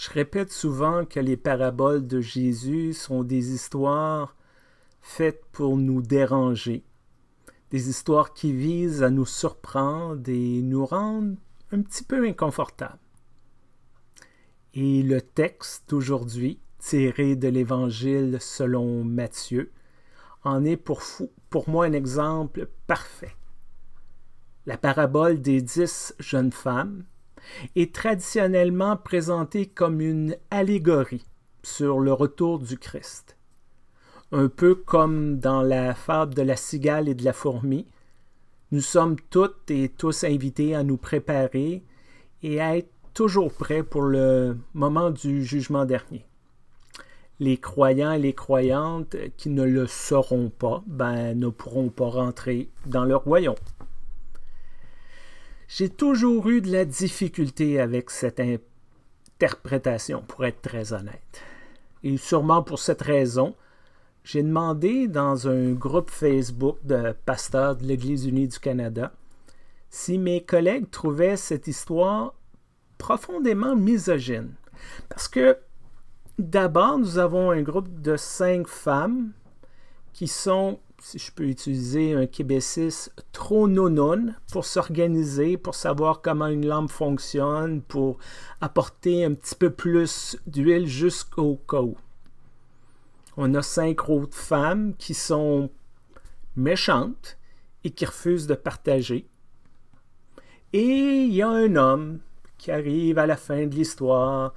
Je répète souvent que les paraboles de Jésus sont des histoires faites pour nous déranger, des histoires qui visent à nous surprendre et nous rendre un petit peu inconfortables. Et le texte d'aujourd'hui, tiré de l'Évangile selon Matthieu, en est pour, pour moi un exemple parfait. La parabole des dix jeunes femmes est traditionnellement présenté comme une allégorie sur le retour du Christ. Un peu comme dans la fable de la cigale et de la fourmi, nous sommes toutes et tous invités à nous préparer et à être toujours prêts pour le moment du jugement dernier. Les croyants et les croyantes qui ne le sauront pas ben, ne pourront pas rentrer dans leur royaume. J'ai toujours eu de la difficulté avec cette interprétation, pour être très honnête. Et sûrement pour cette raison, j'ai demandé dans un groupe Facebook de pasteurs de l'Église unie du Canada si mes collègues trouvaient cette histoire profondément misogyne. Parce que d'abord, nous avons un groupe de cinq femmes qui sont si je peux utiliser un Québécois trop nonon pour s'organiser, pour savoir comment une lampe fonctionne, pour apporter un petit peu plus d'huile jusqu'au co. On a cinq autres femmes qui sont méchantes et qui refusent de partager. Et il y a un homme qui arrive à la fin de l'histoire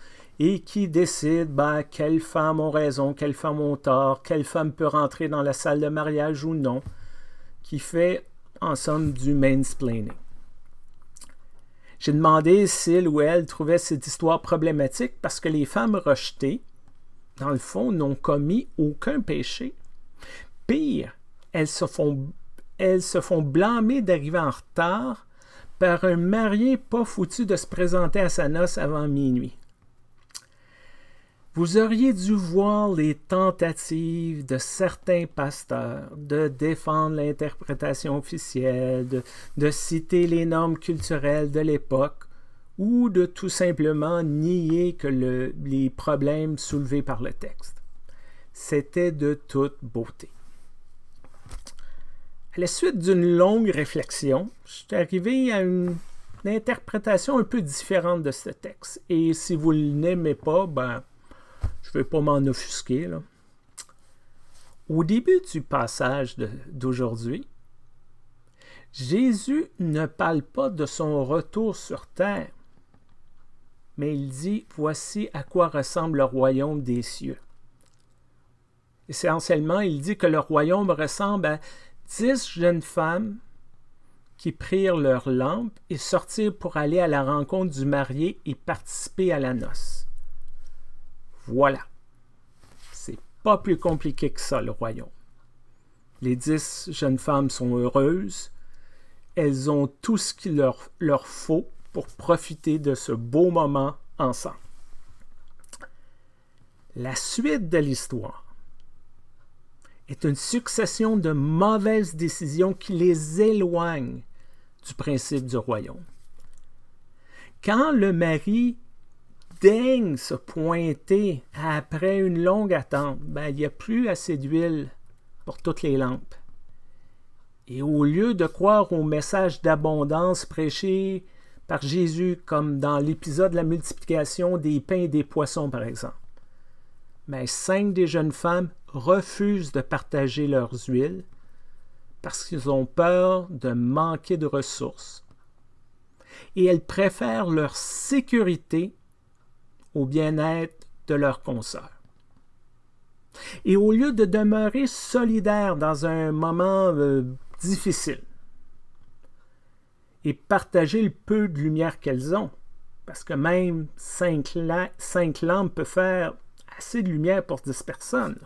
et qui décide ben, quelles femmes ont raison, quelles femmes ont tort, quelle femme peut rentrer dans la salle de mariage ou non, qui fait en somme du mansplaining. J'ai demandé s'il ou elle trouvait cette histoire problématique parce que les femmes rejetées, dans le fond, n'ont commis aucun péché. Pire, elles se font, elles se font blâmer d'arriver en retard par un marié pas foutu de se présenter à sa noce avant minuit. Vous auriez dû voir les tentatives de certains pasteurs de défendre l'interprétation officielle, de, citer les normes culturelles de l'époque ou de tout simplement nier que les problèmes soulevés par le texte. C'était de toute beauté. À la suite d'une longue réflexion, je suis arrivé à une, interprétation un peu différente de ce texte. Et si vous ne l'aimez pas, ben, je ne veux pas m'en offusquer. Au début du passage d'aujourd'hui, Jésus ne parle pas de son retour sur terre, mais il dit Voici à quoi ressemble le royaume des cieux. Essentiellement, il dit que le royaume ressemble à dix jeunes femmes qui prirent leur lampe et sortirent pour aller à la rencontre du marié et participer à la noce. Voilà. C'est pas plus compliqué que ça, le royaume. Les dix jeunes femmes sont heureuses. Elles ont tout ce qu'il leur, leur faut pour profiter de ce beau moment ensemble. La suite de l'histoire est une succession de mauvaises décisions qui les éloignent du principe du royaume. Quand le mari se pointer après une longue attente, ben, il n'y a plus assez d'huile pour toutes les lampes. Et au lieu de croire au message d'abondance prêché par Jésus, comme dans l'épisode de la multiplication des pains et des poissons, par exemple, mais ben, cinq des jeunes femmes refusent de partager leurs huiles parce qu'ils ont peur de manquer de ressources. Et elles préfèrent leur sécurité au bien-être de leurs consoeurs. Et au lieu de demeurer solidaires dans un moment euh, difficile et partager le peu de lumière qu'elles ont, parce que même cinq, lampes peuvent faire assez de lumière pour dix personnes.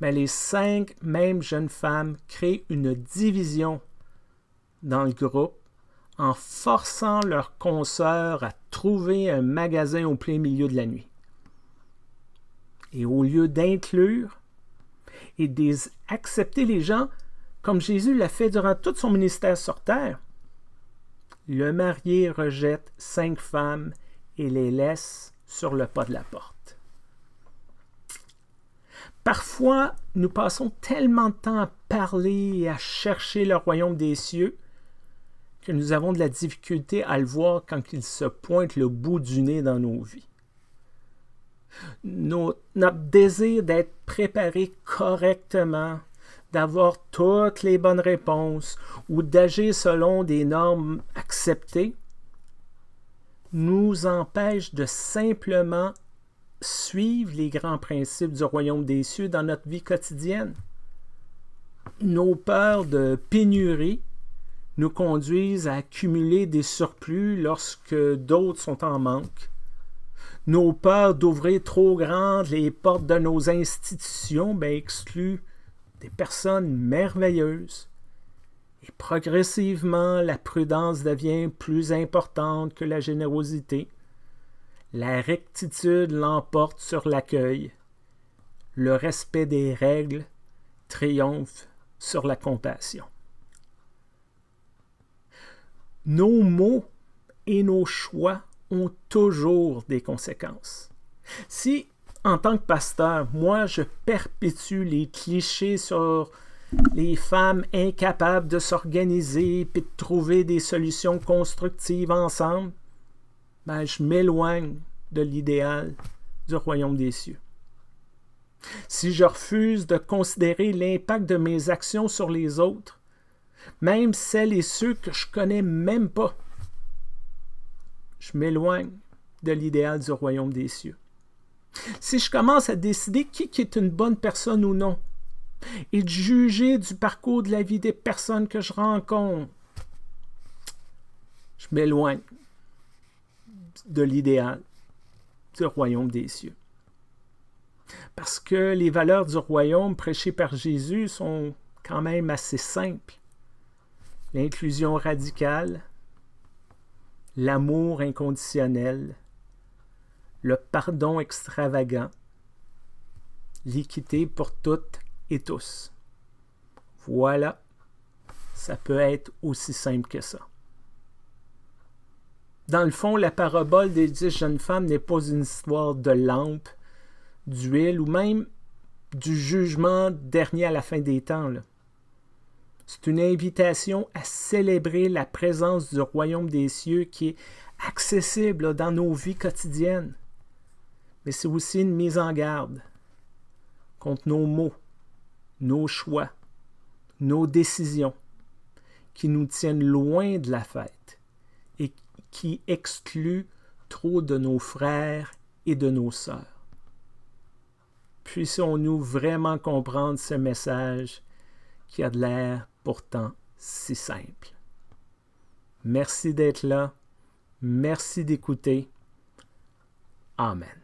Mais les cinq mêmes jeunes femmes créent une division dans le groupe en forçant leurs consoeurs à trouver un magasin au plein milieu de la nuit. Et au lieu d'inclure et d'accepter les gens comme Jésus l'a fait durant tout son ministère sur terre, le marié rejette cinq femmes et les laisse sur le pas de la porte. Parfois, nous passons tellement de temps à parler et à chercher le royaume des cieux que nous avons de la difficulté à le voir quand il se pointe le bout du nez dans nos vies. notre désir d'être préparé correctement, d'avoir toutes les bonnes réponses ou d'agir selon des normes acceptées nous empêche de simplement suivre les grands principes du royaume des cieux dans notre vie quotidienne. Nos peurs de pénurie nous conduisent à accumuler des surplus lorsque d'autres sont en manque. Nos peurs d'ouvrir trop grandes les portes de nos institutions ben, excluent des personnes merveilleuses. Et progressivement, la prudence devient plus importante que la générosité. La rectitude l'emporte sur l'accueil. Le respect des règles triomphe sur la compassion nos mots et nos choix ont toujours des conséquences. Si, en tant que pasteur, moi, je perpétue les clichés sur les femmes incapables de s'organiser et de trouver des solutions constructives ensemble, ben, je m'éloigne de l'idéal du royaume des cieux. Si je refuse de considérer l'impact de mes actions sur les autres, même celles et ceux que je connais même pas. Je m'éloigne de l'idéal du royaume des cieux. Si je commence à décider qui est une bonne personne ou non, et de juger du parcours de la vie des personnes que je rencontre, je m'éloigne de l'idéal du royaume des cieux. Parce que les valeurs du royaume prêchées par Jésus sont quand même assez simples l'inclusion radicale, l'amour inconditionnel, le pardon extravagant, l'équité pour toutes et tous. Voilà, ça peut être aussi simple que ça. Dans le fond, la parabole des dix jeunes femmes n'est pas une histoire de lampe, d'huile ou même du jugement dernier à la fin des temps. C'est une invitation à célébrer la présence du royaume des cieux qui est accessible dans nos vies quotidiennes. Mais c'est aussi une mise en garde contre nos mots, nos choix, nos décisions qui nous tiennent loin de la fête et qui excluent trop de nos frères et de nos sœurs. Puissions-nous vraiment comprendre ce message qui a de l'air pourtant si simple. Merci d'être là. Merci d'écouter. Amen.